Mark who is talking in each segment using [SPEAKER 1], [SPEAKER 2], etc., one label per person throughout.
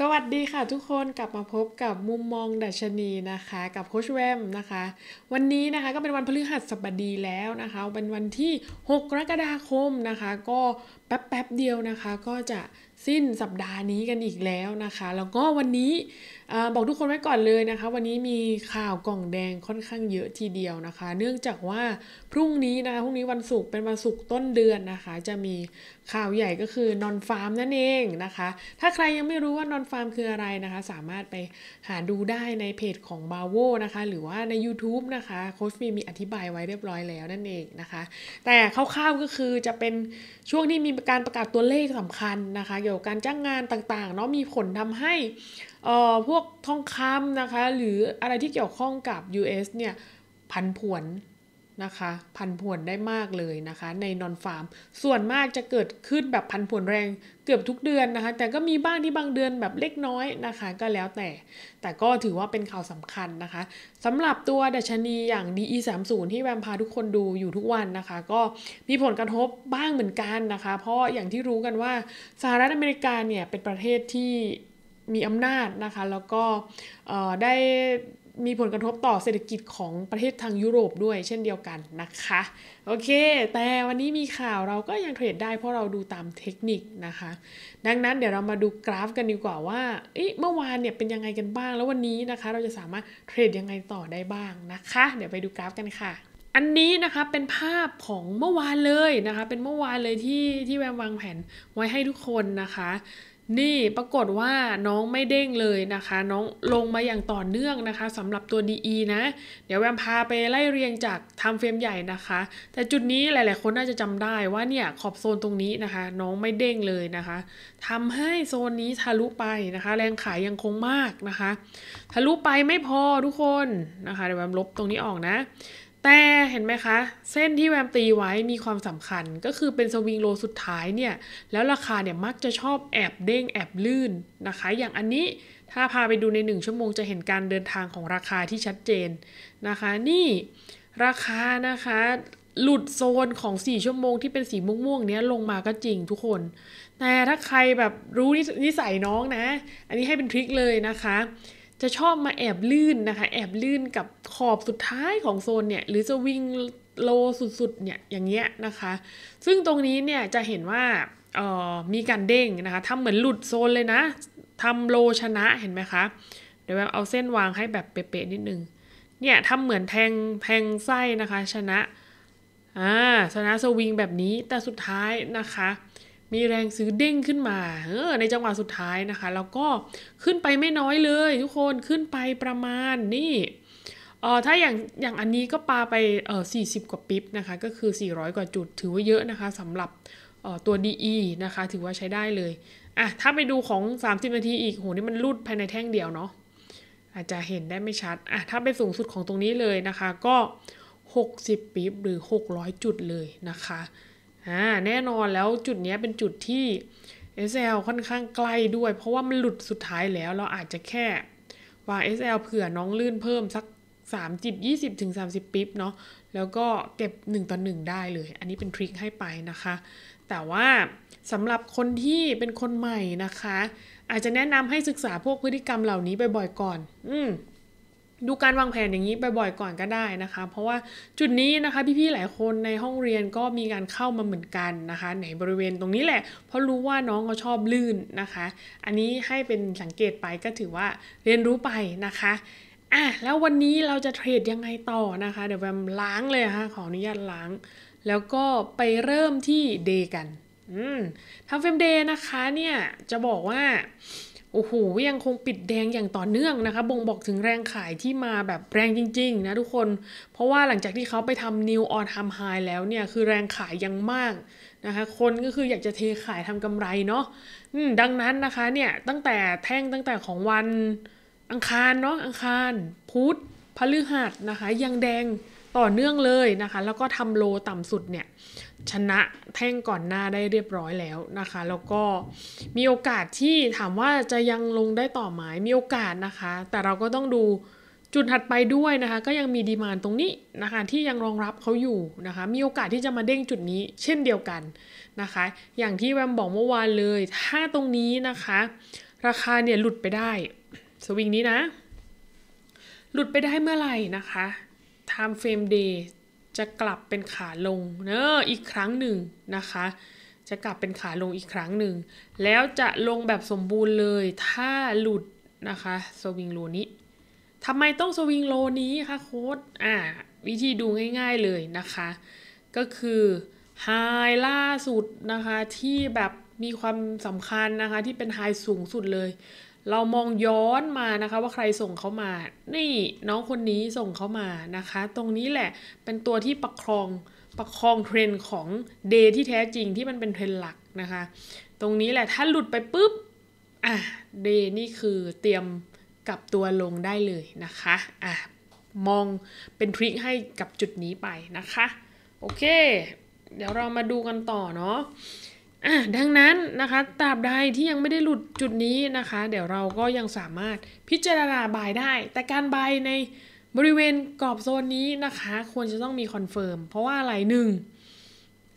[SPEAKER 1] สวัสดีค่ะทุกคนกลับมาพบกับมุมมองดัชนีนะคะกับโคชแวมนะคะ วันนี้นะคะก็เป็นวันพฤหัสบดีแล้วนะคะ เป็นวันที่6กรกฎาคมนะคะก็แป๊บๆเดียวนะคะก็จะสิ้นสัปดาห์นี้กันอีกแล้วนะคะ แล้วก็วันนี้บอกทุกคนไว้ก่อนเลยนะคะ วันนี้มีข่าวกล่องแดงค่อนข้างเยอะทีเดียวนะคะ เนื่องจากว่าพรุ่งนี้นะคะ พรุ่งนี้วันศุกร์เป็นวันศุกร์ต้นเดือนนะคะ จะมีข่าวใหญ่ก็คือนอนฟาร์มนั่นเองนะคะ ถ้าใครยังไม่รู้ว่านอนฟาร์มคืออะไรนะคะ สามารถไปหาดูได้ในเพจของบาโวนะคะ หรือว่าใน YouTube นะคะ โค้ชฟีมีอธิบายไว้เรียบร้อยแล้วนั่นเองนะคะ แต่คร่าวๆก็คือจะเป็นช่วงที่มีการประกาศตัวเลขสำคัญนะคะเกี่ยวยวกับการจ้างงานต่างๆเนาะมีผลทำให้ พวกทองคำนะคะหรืออะไรที่เกี่ยวข้องกับ US เนี่ยพันผวนนะคะพันผวนได้มากเลยนะคะในนอนฟาร์ม ส่วนมากจะเกิดขึ้นแบบพันผวนแรงเกือบทุกเดือนนะคะแต่ก็มีบ้างที่บางเดือนแบบเล็กน้อยนะคะก็แล้วแต่ แต่ก็ถือว่าเป็นข่าวสำคัญนะคะสำหรับตัวดัชนีอย่าง DE30 ที่แวมพาทุกคนดูอยู่ทุกวันนะคะก็มีผลกระทบบ้างเหมือนกันนะคะเพราะอย่างที่รู้กันว่าสหรัฐอเมริกาเนี่ยเป็นประเทศที่มีอำนาจนะคะแล้วก็ได้มีผลกระทบต่อเศรษฐกิจของประเทศทางยุโรปด้วยเช่นเดียวกันนะคะ โอเค แต่วันนี้มีข่าวเราก็ยังเทรดได้เพราะเราดูตามเทคนิคนะคะ ดังนั้นเดี๋ยวเรามาดูกราฟกันดีกว่าว่าเมื่อวานเนี่ยเป็นยังไงกันบ้าง แล้ววันนี้นะคะ เราจะสามารถเทรดยังไงต่อได้บ้างนะคะ เดี๋ยวไปดูกราฟกันค่ะ อันนี้นะคะเป็นภาพของเมื่อวานเลยนะคะ เป็นเมื่อวานเลยที่ที่แวมวางแผนไว้ให้ทุกคนนะคะนี่ปรากฏว่าน้องไม่เด้งเลยนะคะ น้องลงมาอย่างต่อเนื่องนะคะสำหรับตัว DE นะเดี๋ยวแวมพาไปไล่เรียงจากทำเฟรมใหญ่นะคะ แต่จุดนี้หลายๆคนน่าจะจำได้ว่าเนี่ยขอบโซนตรงนี้นะคะ น้องไม่เด้งเลยนะคะทำให้โซนนี้ทะลุไปนะคะ แรงขายยังคงมากนะคะ ทะลุไปไม่พอทุกคนนะคะเดี๋ยวแวมลบตรงนี้ออกนะแต่เห็นไหมคะ เส้นที่แวมตีไว้มีความสำคัญก็คือเป็นสวิงโลสุดท้ายเนี่ย แล้วราคาเนี่ยมักจะชอบแอบเด้งแอบลื่นนะคะ อย่างอันนี้ถ้าพาไปดูใน 1 ชั่วโมงจะเห็นการเดินทางของราคาที่ชัดเจนนะคะ นี่ราคานะคะหลุดโซนของ 4 ชั่วโมงที่เป็นสีม่วงๆเนี้ยลงมาก็จริงทุกคน แต่ถ้าใครแบบรู้นิสัยน้องนะอันนี้ให้เป็นทริคเลยนะคะจะชอบมาแอบลื่นนะคะ แอบลื่นกับขอบสุดท้ายของโซนเนี่ยหรือจะวิ่งโลสุดๆเนี่ยอย่างเงี้ยนะคะ ซึ่งตรงนี้เนี่ยจะเห็นว่ามีการเด้งนะคะทำเหมือนหลุดโซนเลยนะทำโลชนะเห็นไหมคะเดี๋ยวแบบเอาเส้นวางให้แบบเป๊ะๆนิดนึงเนี่ยทำเหมือนแทงแทงไส้นะคะชนะอ่าชนะสวิงแบบนี้แต่สุดท้ายนะคะมีแรงซื้อเด้งขึ้นมา เออ ในจังหวะสุดท้ายนะคะ แล้วก็ขึ้นไปไม่น้อยเลยทุกคน ขึ้นไปประมาณนี่เออถ้าอย่างอย่างอันนี้ก็ปาไป เออสสี่ิบกว่าปิ๊บนะคะ ก็คือ 400 กว่าจุด ถือว่าเยอะนะคะสำหรับออตัว DE นะคะ ถือว่าใช้ได้เลย อ่ะ ถ้าไปดูของ 30 นาทีอีก โห นี่มันรูดภายในแท่งเดียวเนาะ อาจจะเห็นได้ไม่ชัด อ่ะ ถ้าไปสูงสุดของตรงนี้เลยนะคะ ก็60ปิ๊บหรือ600จุดเลยนะคะอ่าแน่นอนแล้วจุดนี้เป็นจุดที่ SL ค่อนข้างใกล้ด้วยเพราะว่ามันหลุดสุดท้ายแล้วเราอาจจะแค่วาง SL เผื่อน้องลื่นเพิ่มสัก3จิ20ถึง30 ปิ๊บเนาะแล้วก็เก็บ 1ต่อ1ได้เลย อันนี้เป็นทริคให้ไปนะคะ แต่ว่าสำหรับคนที่เป็นคนใหม่นะคะ อาจจะแนะนำให้ศึกษาพวกพฤติกรรมเหล่านี้บ่อยๆก่อน อืมดูการวางแผนอย่างนี้บ่อยๆก่อนก็ได้นะคะ เพราะว่าจุดนี้นะคะพี่ๆหลายคนในห้องเรียนก็มีการเข้ามาเหมือนกันนะคะในบริเวณตรงนี้แหละ เพราะรู้ว่าน้องเขาชอบลื่นนะคะ อันนี้ให้เป็นสังเกตไปก็ถือว่าเรียนรู้ไปนะคะ อ่ะแล้ววันนี้เราจะเทรดยังไงต่อนะคะเดี๋ยวแบมล้างเลยค่ะขออนุญาตล้าง แล้วก็ไปเริ่มที่เดกัน อืมทำเฟรมเดย์นะคะเนี่ยจะบอกว่าโอ้โหยังคงปิดแดงอย่างต่อเนื่องนะคะบ่งบอกถึงแรงขายที่มาแบบแรงจริงๆนะทุกคน เพราะว่าหลังจากที่เขาไปทำนิวออนทำไฮแล้วเนี่ยคือแรงขายยังมากนะคะ คนก็คืออยากจะเทขายทำกำไรเนาะดังนั้นนะคะเนี่ยตั้งแต่แท่งตั้งแต่ของวันอังคารเนาะอังคารพุธพฤหัสนะคะ ยังแดงต่อเนื่องเลยนะคะ แล้วก็ทำโลต่ำสุดเนี่ย ชนะแท่งก่อนหน้าได้เรียบร้อยแล้วนะคะ แล้วก็มีโอกาสที่ถามว่าจะยังลงได้ต่อไหม มีโอกาสนะคะ แต่เราก็ต้องดูจุดถัดไปด้วยนะคะ ก็ยังมีดีมานตรงนี้นะคะ ที่ยังรองรับเขาอยู่นะคะ มีโอกาสที่จะมาเด้งจุดนี้ เช่นเดียวกันนะคะ อย่างที่แวมบอกเมื่อวานเลย ถ้าตรงนี้นะคะ ราคาเนี่ยหลุดไปได้ สวิงนี้นะ หลุดไปได้เมื่อไหร่นะคะไทม์เฟรมเดย์จะกลับเป็นขาลงเนอะอีกครั้งหนึ่งนะคะ จะกลับเป็นขาลงอีกครั้งหนึ่ง แล้วจะลงแบบสมบูรณ์เลยถ้าหลุดนะคะสวิงโลนี้ทำไมต้องสวิงโลนี้คะโค้ดอ่าวิธีดูง่ายๆเลยนะคะ ก็คือไฮล่าสุดนะคะ ที่แบบมีความสำคัญนะคะที่เป็นไฮสูงสุดเลยเรามองย้อนมานะคะ ว่าใครส่งเขามา นี่น้องคนนี้ส่งเขามานะคะ ตรงนี้แหละเป็นตัวที่ประครองประครองเทรนด์ของเดย์ที่แท้จริงที่มันเป็นเทรนด์หลักนะคะ ตรงนี้แหละถ้าหลุดไปปุ๊บอ่ะเดย์นี่คือเตรียมกลับตัวลงได้เลยนะคะอ่ะมองเป็นทริคให้กับจุดนี้ไปนะคะ โอเค เดี๋ยวเรามาดูกันต่อเนาะอ่ะดังนั้นนะคะตราบใดที่ยังไม่ได้หลุดจุดนี้นะคะ เดี๋ยวเราก็ยังสามารถพิจารณาบายได้ แต่การบายในบริเวณกรอบโซนนี้นะคะ ควรจะต้องมีคอนเฟิร์มเพราะว่าอะไรหนึ่ง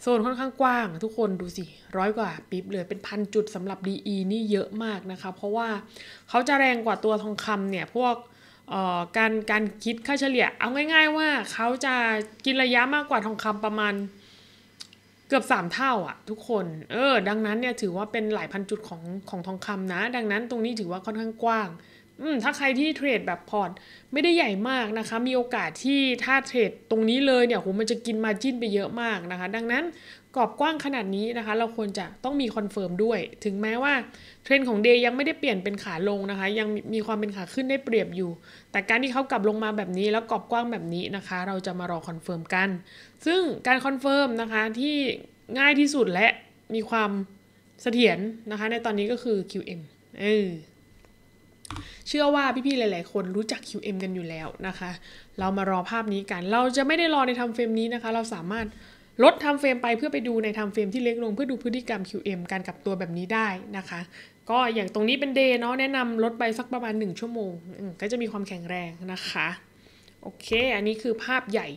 [SPEAKER 1] โซนค่อนข้างกว้างทุกคนดูสิร้อยกว่าปิ๊บเลยเป็นพันจุดสำหรับ DE นี่เยอะมากนะคะเพราะว่าเขาจะแรงกว่าตัวทองคำเนี่ย พวกการการคิดค่าเฉลี่ยเอาง่ายๆ ว่าเขาจะกินระยะมากกว่าทองคำประมาณเกือบ3 เท่าอะทุกคน เออ ดังนั้นเนี่ยถือว่าเป็นหลายพันจุดของของทองคำนะ ดังนั้นตรงนี้ถือว่าค่อนข้างกว้างถ้าใครที่เทรดแบบพอร์ต ไม่ได้ใหญ่มากนะคะ มีโอกาสที่ถ้าเทรดตรงนี้เลยเนี่ยโหมันจะกินมาจิ้นไปเยอะมากนะคะ ดังนั้น กรอบกว้างขนาดนี้นะคะ เราควรจะต้องมีคอนเฟิร์มด้วย ถึงแม้ว่าเทรนด์ของเดย์ยังไม่ได้เปลี่ยนเป็นขาลงนะคะ ยังมีความเป็นขาขึ้นได้เปรียบอยู่ แต่การที่เขากลับลงมาแบบนี้ แล้วกรอบกว้างแบบนี้นะคะ เราจะมารอคอนเฟิร์มกันซึ่งการคอนเฟิร์มนะคะที่ง่ายที่สุดและมีความเสถียรนะคะในตอนนี้ก็คือ QM เออเชื่อว่าพี่ๆหลายๆ คนรู้จัก QM กันอยู่แล้วนะคะ เรามารอภาพนี้กัน เราจะไม่ได้รอในทำเฟรมนี้นะคะ เราสามารถลดทำเฟรมไปเพื่อไปดูในทำเฟรมที่เล็กลงเพื่อดูพฤติกรรม QM การกลับตัวแบบนี้ได้นะคะ ก็อย่างตรงนี้เป็นเดย์เนาะแนะนำลดไปสักประมาณ1ชั่วโมงก็จะมีความแข็งแรงนะคะ โอเค อันนี้คือภาพใหญ่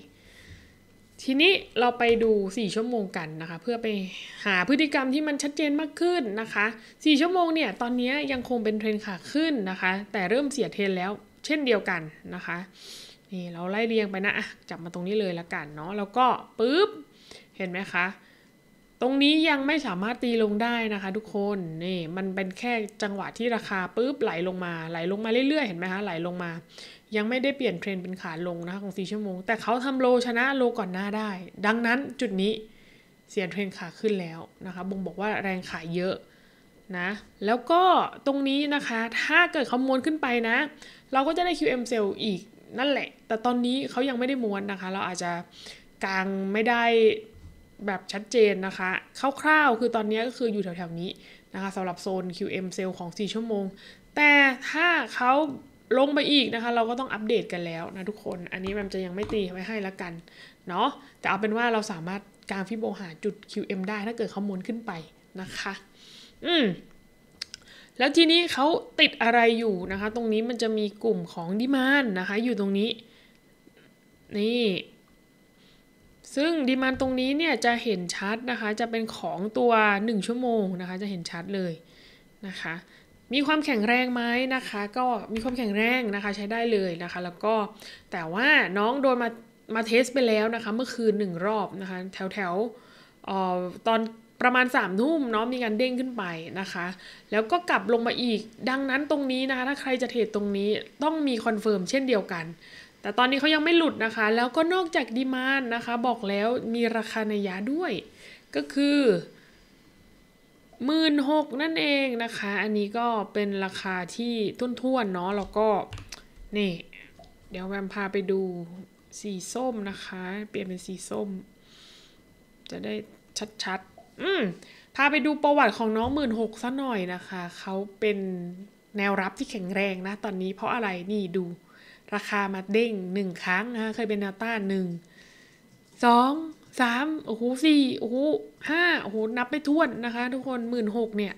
[SPEAKER 1] ทีนี้เราไปดู 4 ชั่วโมงกันนะคะ เพื่อไปหาพฤติกรรมที่มันชัดเจนมากขึ้นนะคะ4ชั่วโมงเนี่ย ตอนนี้ยังคงเป็นเทรนขาขึ้นนะคะ แต่เริ่มเสียเทรนแล้ว เช่นเดียวกันนะคะนี่เราไล่เรียงไปนะจับมาตรงนี้เลยละกันเนาะแล้วก็ปุ๊บเห็นไหมคะตรงนี้ยังไม่สามารถตีลงได้นะคะ ทุกคนนี่มันเป็นแค่จังหวะที่ราคาปุ๊บไหลลงมาไหลลงมาเรื่อยๆเห็นไหมคะไหลลงมายังไม่ได้เปลี่ยนเทรนเป็นขาลงนะคะของ 4 ชั่วโมง แต่เขาทำโลชนะโลก่อนหน้าได้ ดังนั้นจุดนี้เสียเทรนขาขึ้นแล้วนะคะบ่งบอกว่าแรงขายเยอะนะ แล้วก็ตรงนี้นะคะ ถ้าเกิดเขาม้วนขึ้นไปนะ เราก็จะได้ QM cell อีก นั่นแหละ แต่ตอนนี้เขายังไม่ได้ม้วนนะคะ เราอาจจะกางไม่ได้แบบชัดเจนนะคะ คร่าวๆ คือตอนนี้ก็คืออยู่แถวๆนี้นะคะสำหรับโซน QM cell ของ 4 ชั่วโมง แต่ถ้าเขาลงไปอีกนะคะ เราก็ต้องอัปเดตกันแล้วนะทุกคนอันนี้มมจะยังไม่ตีไว้ให้ละกันเนาะแต่เอาเป็นว่าเราสามารถกางฟิโบหาจุด QM ได้ถ้าเกิดข้อมูลขึ้นไปนะคะ อืมแล้วทีนี้เขาติดอะไรอยู่นะคะ ตรงนี้มันจะมีกลุ่มของดิมานนะคะ อยู่ตรงนี้ นี่ ซึ่งดิมันตรงนี้เนี่ยจะเห็นชัดนะคะ จะเป็นของตัว 1 ชั่วโมงนะคะ จะเห็นชัดเลยนะคะมีความแข็งแรงไหมนะคะ ก็มีความแข็งแรงนะคะใช้ได้เลยนะคะ แล้วก็แต่ว่าน้องโดนมามาเทสไปแล้วนะคะเมื่อคืนหนึ่งรอบนะคะ แถวแถวออตอนประมาณ3ามทุ่มเนาะมีการเด้งขึ้นไปนะคะ แล้วก็กลับลงมาอีก ดังนั้นตรงนี้นะคะ ถ้าใครจะเทรดตรงนี้ต้องมีคอนเฟิร์มเช่นเดียวกัน แต่ตอนนี้เขายังไม่หลุดนะคะ แล้วก็นอกจากดีมานนะคะบอกแล้วมีราคาในยาด้วยก็คือหมื่นหกนั่นเองนะคะ อันนี้ก็เป็นราคาที่ทุ่นท่วนเนาะ แล้วก็ นี่ เดี๋ยวแวมพาไปดูสีส้มนะคะ เปลี่ยนเป็นสีส้ม จะได้ชัด ๆ อืมพาไปดูประวัติของน้องหมื่นหกซะหน่อยนะคะ เขาเป็นแนวรับที่แข็งแรงนะตอนนี้เพราะอะไรนี่ดู ราคามาเด้งหนึ่งครั้งนะเคยเป็นแนวต้านหนึ่งสองสามโอ้โหสี่โอ้โหห้าโอ้โหนับไปท้วนนะคะ ทุกคนหมื่นหกเนี่ย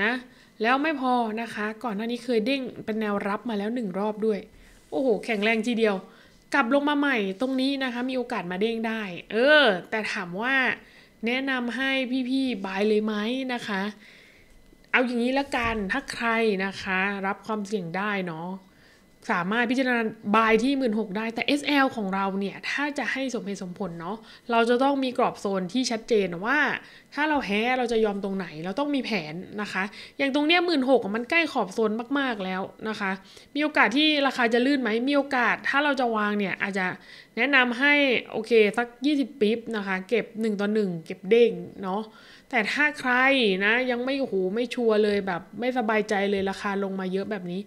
[SPEAKER 1] นะ แล้วไม่พอนะคะ ก่อนหน้านี้เคยเด้งเป็นแนวรับมาแล้วหนึ่งรอบด้วย โอ้โหแข็งแรงทีเดียว กลับลงมาใหม่ตรงนี้นะคะมีโอกาสมาเด้งได้ เออแต่ถามว่าแนะนำให้พี่ๆบายเลยไหมนะคะ เอาอย่างนี้ละกันถ้าใครนะคะรับความเสี่ยงได้เนาะสามารถพิจารณาบายที่ 16,000ได้ แต่ SL ของเราเนี่ยถ้าจะให้สมเหตุสมผลเนาะเราจะต้องมีกรอบโซนที่ชัดเจนว่า ถ้าเราแพ้เราจะยอมตรงไหนเราต้องมีแผนนะคะ อย่างตรงเนี้ยหมื่นหกมันใกล้ขอบโซนมาก ๆแล้วนะคะ มีโอกาสที่ราคาจะลื่นไหม มีโอกาสถ้าเราจะวางเนี่ยอาจจะแนะนำให้โอเคสัก 20ปิ๊บนะคะ เก็บ 1 ต่อ 1 เก็บเด้งเนาะแต่ถ้าใครนะ ยังไม่โหไม่ชัวร์เลยแบบไม่สบายใจเลยราคาลงมาเยอะแบบนี้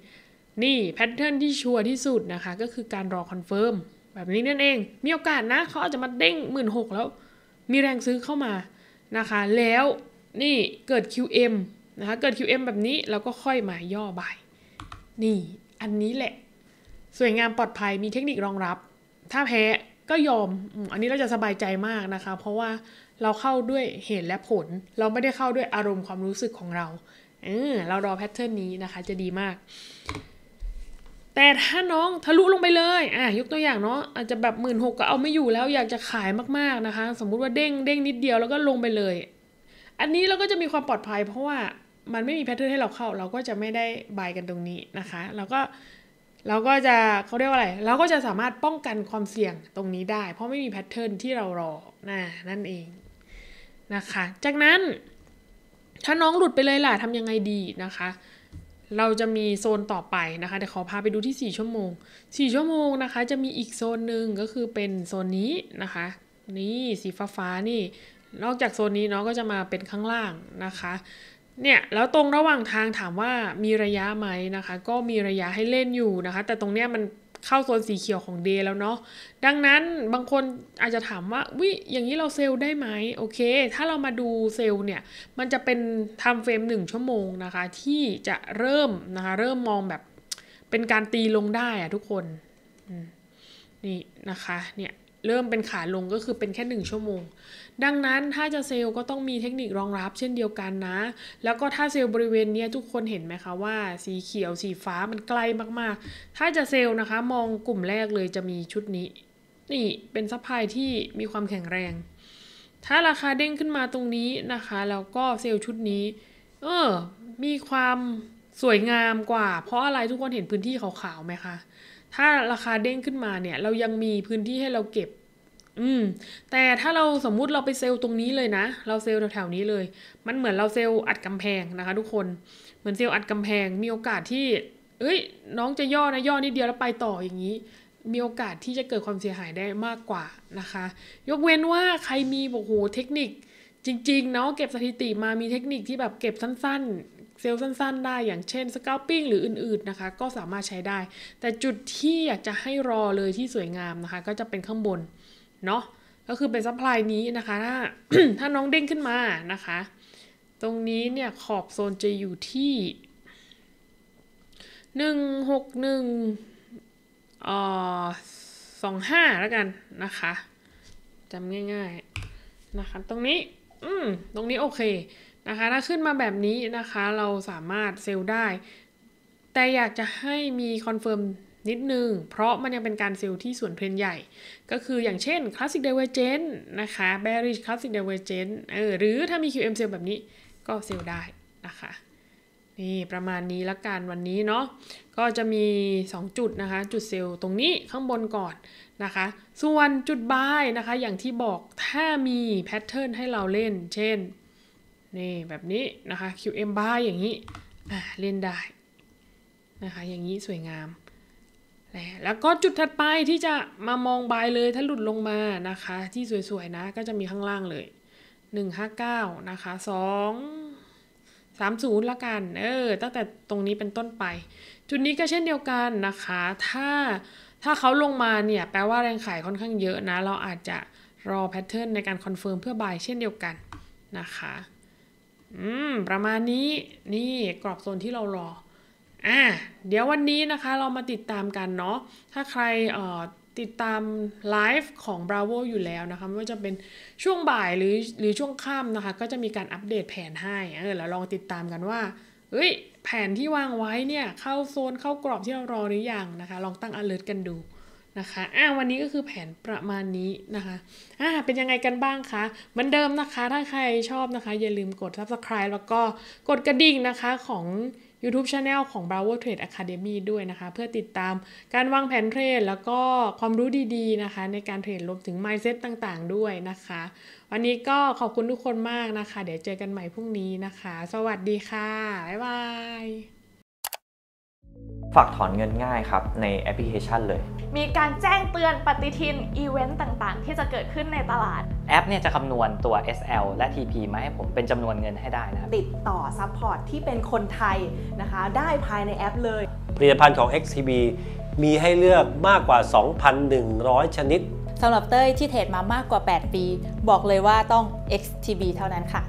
[SPEAKER 1] นี่แพทเทิร์นที่ชัวร์ที่สุดนะคะก็คือการรอคอนเฟิร์มแบบนี้นั่นเอง มีโอกาสนะเขาอาจจะมาเด้งหมื่นหกแล้ว มีแรงซื้อเข้ามานะคะ แล้วนี่เกิด QM นะคะเกิด QM แบบนี้แล้วก็ค่อยมาย่อบาย นี่อันนี้แหละ สวยงามปลอดภัยมีเทคนิครองรับ ถ้าแพ้ก็ยอมอันนี้เราจะสบายใจมากนะคะ เพราะว่าเราเข้าด้วยเหตุและผล เราไม่ได้เข้าด้วยอารมณ์ความรู้สึกของเราเออเรารอแพทเทิร์นนี้นะคะ จะดีมากแต่ถ้าน้องทะลุลงไปเลย อ่ะยกตัวอย่างเนาะอาจจะแบบหมื่นหกก็เอาไม่อยู่แล้ว อยากจะขายมากๆนะคะ สมมุติว่าเด้งเด้งนิดเดียวแล้วก็ลงไปเลย อันนี้เราก็จะมีความปลอดภัย เพราะว่ามันไม่มีแพทเทิร์นให้เราเข้า เราก็จะไม่ได้บายกันตรงนี้นะคะเราก็เราก็จะเขาเรียกว่าอะไร เราก็จะสามารถป้องกันความเสี่ยงตรงนี้ได้ เพราะไม่มีแพทเทิร์นที่เรารอน่ะนั่นเองนะคะ จากนั้นถ้าน้องหลุดไปเลยล่ะทำยังไงดีนะคะเราจะมีโซนต่อไปนะคะ เดี๋ยวขอพาไปดูที่ 4 ชั่วโมง 4 ชั่วโมงนะคะจะมีอีกโซนหนึ่งก็คือเป็นโซนนี้นะคะ นี่สีฟ้าฟ้านี่ นอกจากโซนนี้เนาะก็จะมาเป็นข้างล่างนะคะ เนี่ย แล้วตรงระหว่างทางถามว่ามีระยะไหมนะคะ ก็มีระยะให้เล่นอยู่นะคะ แต่ตรงเนี้ยมันเข้าโซนสีเขียวของเดย์แล้วเนาะดังนั้นบางคนอาจจะถามว่า วิอย่างนี้เราเซลล์ได้ไหมโอเค ถ้าเรามาดูเซลล์เนี่ย มันจะเป็นไทม์เฟรมหนึ่งชั่วโมงนะคะ ที่จะเริ่มนะคะ เริ่มมองแบบ เป็นการตีลงได้อะทุกคน นี่นะคะเนี่ยเริ่มเป็นขาลงก็คือเป็นแค่1ชั่วโมง ดังนั้นถ้าจะเซลล์ก็ต้องมีเทคนิครองรับเช่นเดียวกันนะ แล้วก็ถ้าเซลล์บริเวณนี้ทุกคนเห็นไหมคะว่า สีเขียวสีฟ้ามันไกลมาก ๆ ถ้าจะเซลล์นะคะ มองกลุ่มแรกเลยจะมีชุดนี้ นี่เป็นซัพพลายที่มีความแข็งแรง ถ้าราคาเด้งขึ้นมาตรงนี้นะคะแล้วก็เซลล์ชุดนี้เออมีความสวยงามกว่า เพราะอะไรทุกคนเห็นพื้นที่ขาวๆไหมคะ ถ้าราคาเด้งขึ้นมาเนี่ยเรายังมีพื้นที่ให้เราเก็บอืมแต่ถ้าเราสมมุติเราไปเซลล์ตรงนี้เลยนะ เราเซลล์แถวๆนี้เลย มันเหมือนเราเซลล์อัดกำแพงนะคะ ทุกคน เหมือนเซลล์อัดกำแพง มีโอกาสที่ เอ้ยน้องจะย่อนะย่อนิดเดียวแล้วไปต่ออย่างนี้ มีโอกาสที่จะเกิดความเสียหายได้มากกว่านะคะ ยกเว้นว่าใครมีบอกโหเทคนิค จริงๆเนาะเก็บสถิติมามีเทคนิคที่แบบเก็บสั้นๆ เซลล์สั้นๆ ได้อย่างเช่นสกาวปิ้งหรืออื่น ๆนะคะ ก็สามารถใช้ได้ แต่จุดที่อยากจะให้รอเลยที่สวยงามนะคะ ก็จะเป็นข้างบนเนาะ ก็คือเป็นซัพพลายนี้นะคะถ้าถ้าน้องเด้งขึ้นมานะคะ ตรงนี้เนี่ยขอบโซนจะอยู่ที่หนึ่งหกหนึ่งอ่อสองห้าแล้วกันนะคะ จำง่ายๆ นะคะ ตรงนี้ อืม ตรงนี้โอเคนะคะ ถ้าขึ้นมาแบบนี้นะคะ เราสามารถเซลล์ได้ แต่อยากจะให้มีคอนเฟิร์มนิดนึง เพราะมันยังเป็นการเซลล์ที่ส่วนเพลนใหญ่ ก็คืออย่างเช่น Classic Divergent นะคะ Bearish Classic Divergent เออ หรือถ้ามี QM เซลล์แบบนี้ก็เซลล์ได้ นะคะ นี่ประมาณนี้ละกันวันนี้เนาะ ก็จะมี 2 จุดนะคะ จุดเซลล์ตรงนี้ข้างบนก่อนนะคะ ส่วนจุดบายนะคะอย่างที่บอกถ้ามีแพทเทิร์นให้เราเล่น เช่นนี่แบบนี้นะคะ QM บายอย่างนี้ เล่นได้นะคะอย่างนี้สวยงามนะแล้วก็จุดถัดไปที่จะมามองบายเลยถ้าหลุดลงมานะคะ ที่สวยๆนะ ก็จะมีข้างล่างเลย 159 นะคะ 2 30ละกัน เออตั้งแต่ตรงนี้เป็นต้นไป จุดนี้ก็เช่นเดียวกันนะคะ ถ้าถ้าเขาลงมาเนี่ย แปลว่าแรงขายค่อนข้างเยอะนะ เราอาจจะรอแพทเทิร์นในการคอนเฟิร์มเพื่อบาย เช่นเดียวกันนะคะอืมประมาณนี้ นี่กรอบโซนที่เรารออ่าเดี๋ยววันนี้นะคะเรามาติดตามกันเนาะถ้าใครเอ่อติดตามไลฟ์ของ Bravo อยู่แล้วนะคะไม่ว่าจะเป็นช่วงบ่ายหรือหรือช่วงค่ำนะคะ ก็จะมีการอัปเดตแผนให้เออแล้วลองติดตามกันว่าเฮ้ย แผนที่วางไว้เนี่ย เข้าโซนเข้ากรอบที่เรารอหรืออยังนะคะ ลองตั้ง alert กันดูนะคะอ่าวันนี้ก็คือแผนประมาณนี้นะคะอ่าเป็นยังไงกันบ้างคะเหมือนเดิมนะคะถ้าใครชอบนะคะ อย่าลืมกด subscribe แล้วก็กดกระดิ่งนะคะของ YouTube Channel ของ Bravo Trade Academy ด้วยนะคะ เพื่อติดตามการวางแผนเทรด แล้วก็ความรู้ดีๆนะคะ ในการเทรดรวมถึง mindset ต่างๆ ด้วยนะคะ วันนี้ก็ขอบคุณทุกคนมากนะคะ เดี๋ยวเจอกันใหม่พรุ่งนี้นะคะ สวัสดีค่ะ บ๊ายบายฝากถอนเงินง่ายครับในแอปพลิเคชันเลย มีการแจ้งเตือนปฏิทิน อีเวนต์ต่างๆ ที่จะเกิดขึ้นในตลาด แอปเนี่ยจะคำนวณตัว SL และ TP มาให้ผมเป็นจำนวนเงินให้ได้นะครับติดต่อซัพพอร์ตที่เป็นคนไทยนะคะ ได้ภายในแอปเลย ผลิตภัณฑ์ของ XTB มีให้เลือกมากกว่า 2,100 ชนิด สำหรับเต้ยที่เทรดมามากกว่า 8 ปี บอกเลยว่าต้อง XTB เท่านั้นค่ะ